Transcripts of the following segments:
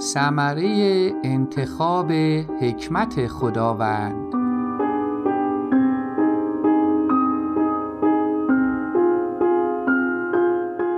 ثمره انتخاب حکمت خداوند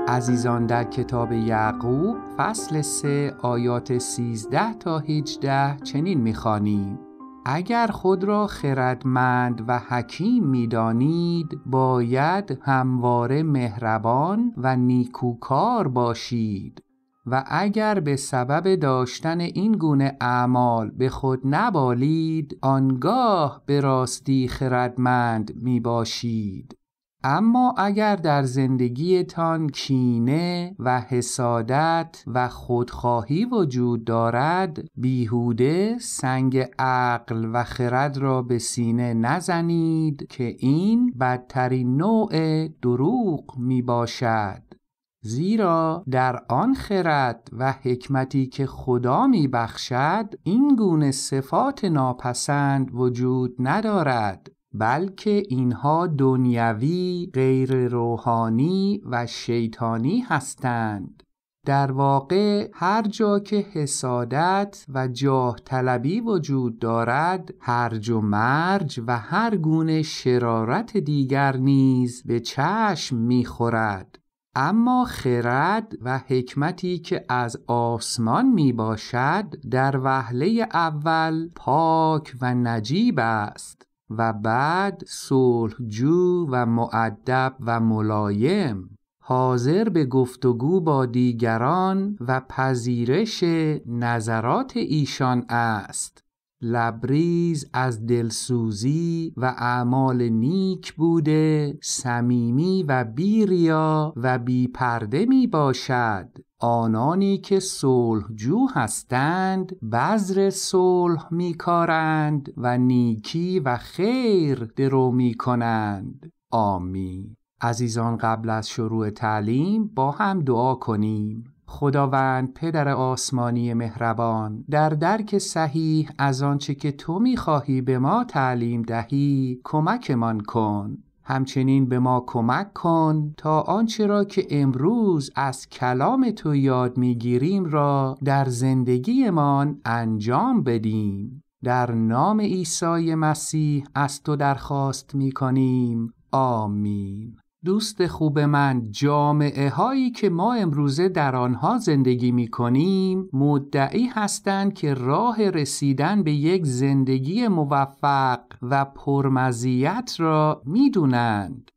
عزیزان در کتاب یعقوب فصل 3 آیات 13 تا 18 چنین میخوانیم اگر خود را خردمند و حکیم میدانید باید همواره مهربان و نیکوکار باشید و اگر به سبب داشتن این گونه اعمال به خود نبالید آنگاه به راستی خردمند می باشید اما اگر در زندگیتان کینه و حسادت و خودخواهی وجود دارد بیهوده سنگ عقل و خرد را به سینه نزنید که این بدترین نوع دروغ می باشد زیرا در آن خرد و حکمتی که خدا میبخشد این گونه صفات ناپسند وجود ندارد بلکه اینها دنیوی، غیر روحانی و شیطانی هستند. در واقع هر جا که حسادت و جاه طلبی وجود دارد هرج و مرج و هر گونه شرارت دیگر نیز به چشم میخورد اما خرد و حکمتی که از آسمان می باشد در وهله اول پاک و نجیب است و بعد صلحجو و معدب و ملایم حاضر به گفتگو با دیگران و پذیرش نظرات ایشان است لبریز از دلسوزی و اعمال نیک بوده صمیمی و بیریا و بیپرده می باشد آنانی که جو هستند بذر صلح میکارند و نیکی و خیر درو کنند آمین عزیزان قبل از شروع تعلیم با هم دعا کنیم خداوند پدر آسمانی مهربان در درک صحیح از آنچه که تو میخواهی به ما تعلیم دهی کمکمان کن همچنین به ما کمک کن تا آنچه را که امروز از کلام تو یاد میگیریم را در زندگیمان انجام بدیم در نام عیسی مسیح از تو درخواست میکنیم آمین دوست خوب من جامعه هایی که ما امروزه در آنها زندگی می کنیم مدعی هستند که راه رسیدن به یک زندگی موفق و پرمزیت را می دونند.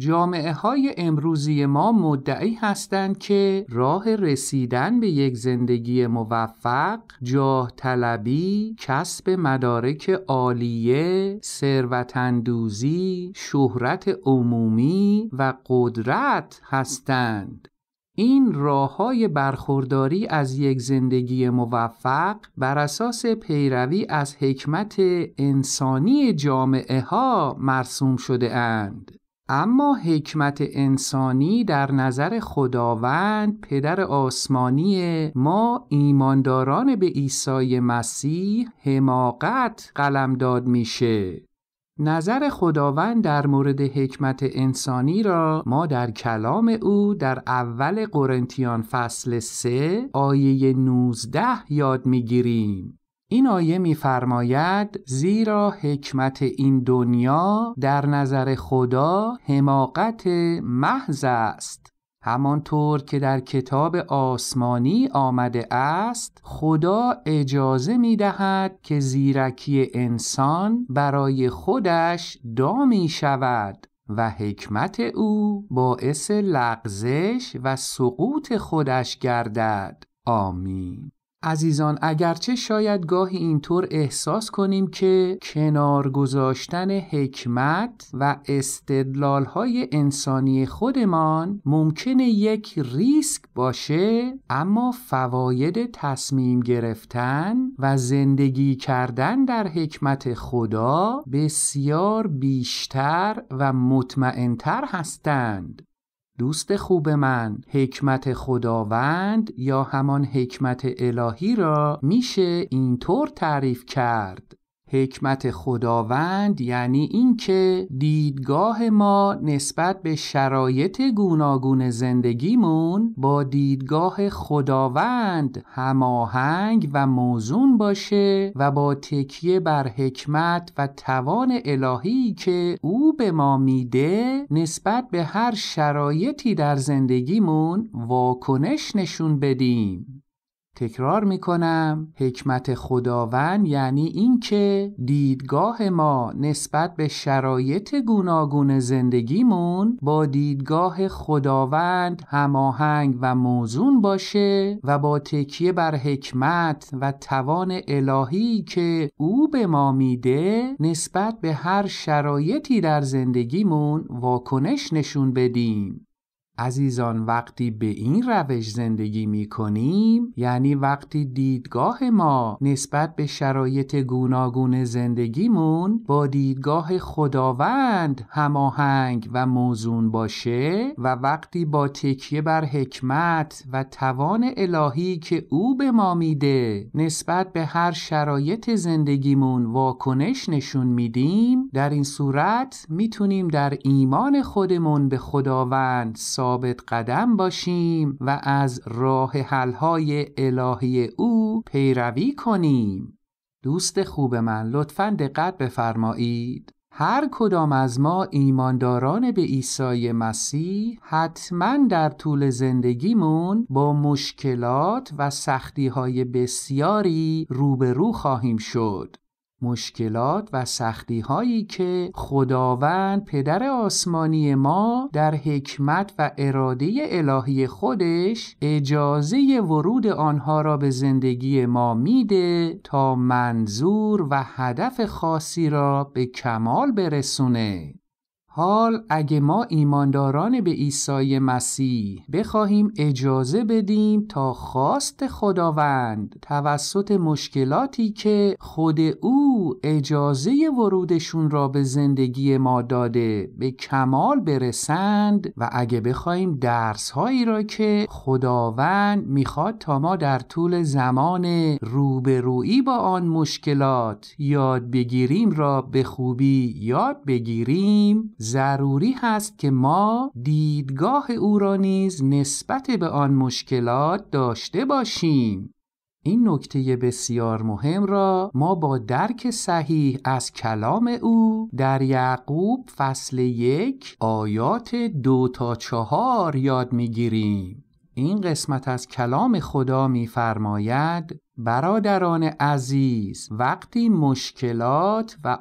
جامعه های امروزی ما مدعی هستند که راه رسیدن به یک زندگی موفق، جاه طلبی، کسب مدارک عالیه، ثروتاندوزی، شهرت عمومی و قدرت هستند. این راه های برخورداری از یک زندگی موفق بر اساس پیروی از حکمت انسانی جامعه ها مرسوم شده اند. اما حکمت انسانی در نظر خداوند پدر آسمانی ما ایمانداران به عیسی مسیح حماقت قلمداد میشه نظر خداوند در مورد حکمت انسانی را ما در کلام او در اول قرنتیان فصل 3 آیه 19 یاد میگیریم این آیه میفرماید زیرا حکمت این دنیا در نظر خدا حماقت محض است همانطور که در کتاب آسمانی آمده است خدا اجازه می دهد که زیرکی انسان برای خودش دامی شود و حکمت او باعث لغزش و سقوط خودش گردد آمین عزیزان اگرچه شاید گاهی اینطور احساس کنیم که کنار گذاشتن حکمت و استدلالهای انسانی خودمان ممکنه یک ریسک باشه اما فواید تصمیم گرفتن و زندگی کردن در حکمت خدا بسیار بیشتر و مطمئنتر هستند دوست خوب من حکمت خداوند یا همان حکمت الهی را میشه اینطور تعریف کرد حکمت خداوند یعنی اینکه دیدگاه ما نسبت به شرایط گوناگون زندگیمون با دیدگاه خداوند هماهنگ و موزون باشه و با تکیه بر حکمت و توان الهی که او به ما میده نسبت به هر شرایطی در زندگیمون واکنش نشون بدیم تکرار میکنم حکمت خداوند یعنی اینکه دیدگاه ما نسبت به شرایط گوناگون زندگیمون با دیدگاه خداوند هماهنگ و موزون باشه و با تکیه بر حکمت و توان الهی که او به ما میده نسبت به هر شرایطی در زندگیمون واکنش نشون بدیم عزیزان وقتی به این روش زندگی می کنیم یعنی وقتی دیدگاه ما نسبت به شرایط گوناگون زندگیمون با دیدگاه خداوند هماهنگ و موزون باشه و وقتی با تکیه بر حکمت و توان الهی که او به ما میده نسبت به هر شرایط زندگیمون واکنش نشون میدیم در این صورت میتونیم در ایمان خودمون به خداوند ثابت قدم باشیم و از راه حلهای الهی او پیروی کنیم دوست خوب من لطفا دقت بفرمایید هر کدام از ما ایمانداران به عیسی مسیح حتما در طول زندگیمون با مشکلات و سختی های بسیاری روبرو خواهیم شد مشکلات و سختی هایی که خداوند پدر آسمانی ما در حکمت و اراده الهی خودش اجازه ورود آنها را به زندگی ما میده تا منظور و هدف خاصی را به کمال برسونه حال اگه ما ایمانداران به عیسی مسیح بخواهیم اجازه بدیم تا خواست خداوند توسط مشکلاتی که خود او اجازه ورودشون را به زندگی ما داده به کمال برسند و اگه بخواهیم درسهایی را که خداوند میخواد تا ما در طول زمان روبرویی با آن مشکلات یاد بگیریم را به خوبی یاد بگیریم ضروری هست که ما دیدگاه او را نیز نسبت به آن مشکلات داشته باشیم این نکته بسیار مهم را ما با درک صحیح از کلام او در یعقوب فصل یک آیات دو تا چهار یاد میگیریم. این قسمت از کلام خدا میفرماید، برادران عزیز وقتی مشکلات و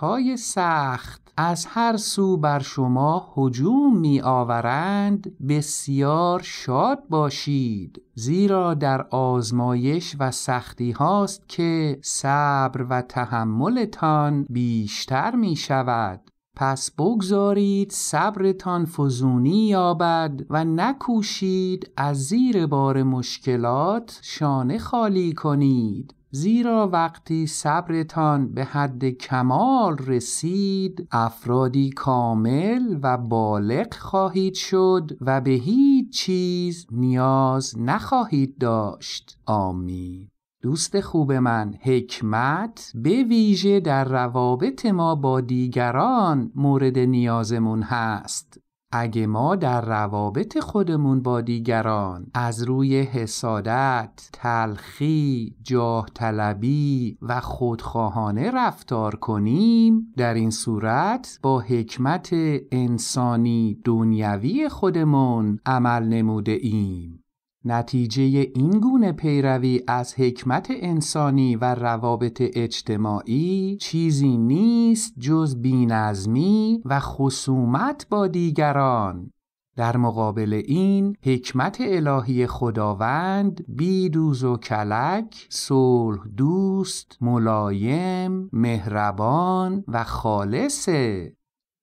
های سخت از هر سو بر شما هجوم می آورند بسیار شاد باشید زیرا در آزمایش و سختی هاست که صبر و تحملتان بیشتر می شود پس بگذارید صبرتان فزونی یابد و نکوشید از زیر بار مشکلات شانه خالی کنید زیرا وقتی صبرتان به حد کمال رسید افرادی کامل و بالغ خواهید شد و به هیچ چیز نیاز نخواهید داشت آمین دوست خوب من حکمت به ویژه در روابط ما با دیگران مورد نیازمون هست اگه ما در روابط خودمون با دیگران از روی حسادت، تلخی، جاه طلبی و خودخواهانه رفتار کنیم در این صورت با حکمت انسانی دنیوی خودمون عمل نموده ایم نتیجه این گونه پیروی از حکمت انسانی و روابط اجتماعی چیزی نیست جز بینظمی و خصومت با دیگران در مقابل این حکمت الهی خداوند بیدوز و کلک، صلح دوست، ملایم، مهربان و خالصه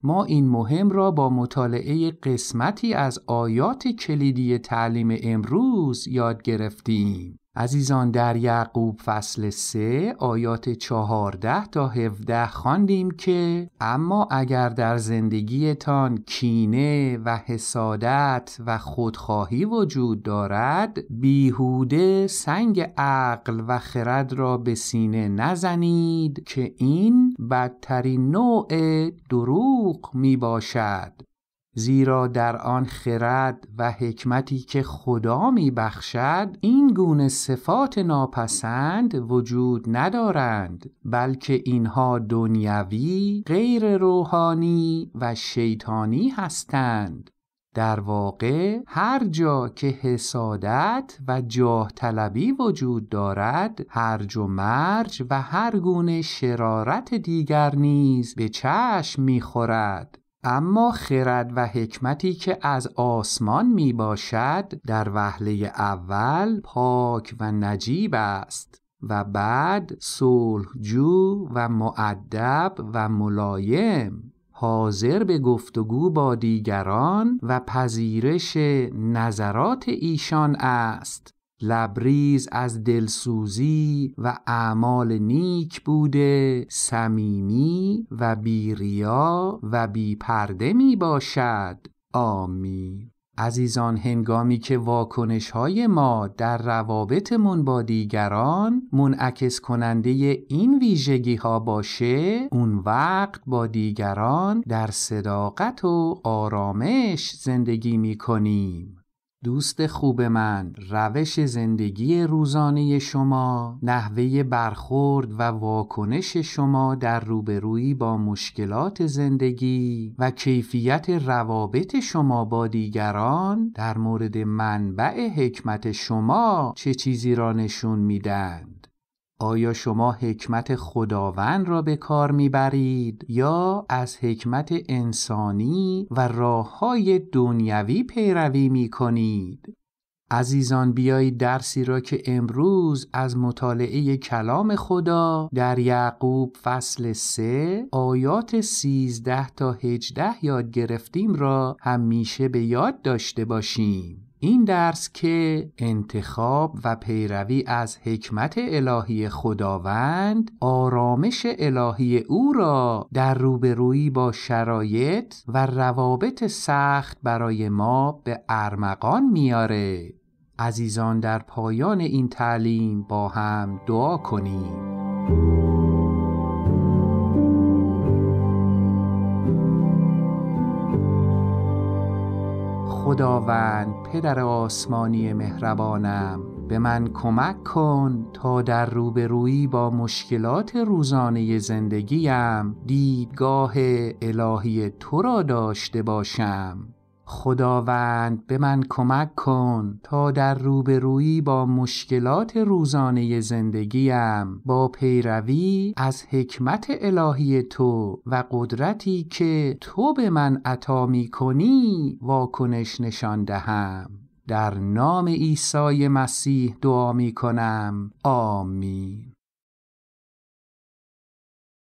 ما این مهم را با مطالعه قسمتی از آیات کلیدی تعلیم امروز یاد گرفتیم. عزیزان در یعقوب فصل 3 آیات 14 تا 17 خواندیم که اما اگر در زندگیتان کینه و حسادت و خودخواهی وجود دارد بیهوده سنگ عقل و خرد را به سینه نزنید که این بدترین نوع دروغ می باشد زیرا در آن خرد و حکمتی که خدا بخشد این گونه صفات ناپسند وجود ندارند بلکه اینها دنیوی، غیر روحانی و شیطانی هستند در واقع هر جا که حسادت و جاه طلبی وجود دارد هر و مرج و هر گونه شرارت دیگر نیز به چشم میخورد اما خرد و حکمتی که از آسمان می باشد در وهله اول پاک و نجیب است و بعد صلحجو و معدب و ملایم حاضر به گفتگو با دیگران و پذیرش نظرات ایشان است لبریز از دلسوزی و اعمال نیک بوده سمیمی و بیریا و بیپرده می باشد آمین عزیزان هنگامی که واکنش های ما در روابطمون با دیگران منعکس کننده این ویژگی ها باشه اون وقت با دیگران در صداقت و آرامش زندگی می کنیم. دوست خوب من روش زندگی روزانه شما نحوه برخورد و واکنش شما در روبرویی با مشکلات زندگی و کیفیت روابط شما با دیگران در مورد منبع حکمت شما چه چیزی را نشون میدن آیا شما حکمت خداوند را به کار میبرید یا از حکمت انسانی و راه های دنیوی پیروی میکنید؟ عزیزان بیایید درسی را که امروز از مطالعه کلام خدا در یعقوب فصل 3 آیات 13 تا 18 یاد گرفتیم را همیشه به یاد داشته باشیم. این درس که انتخاب و پیروی از حکمت الهی خداوند آرامش الهی او را در روبرویی با شرایط و روابط سخت برای ما به ارمغان میاره عزیزان در پایان این تعلیم با هم دعا کنیم خداوند پدر آسمانی مهربانم به من کمک کن تا در روبرویی با مشکلات روزانه زندگیم دیدگاه الهی تو را داشته باشم خداوند به من کمک کن تا در روبرویی با مشکلات روزانه زندگیم با پیروی از حکمت الهی تو و قدرتی که تو به من عطا می کنی واکنش نشان دهم در نام عیسی مسیح دعا می کنم آمین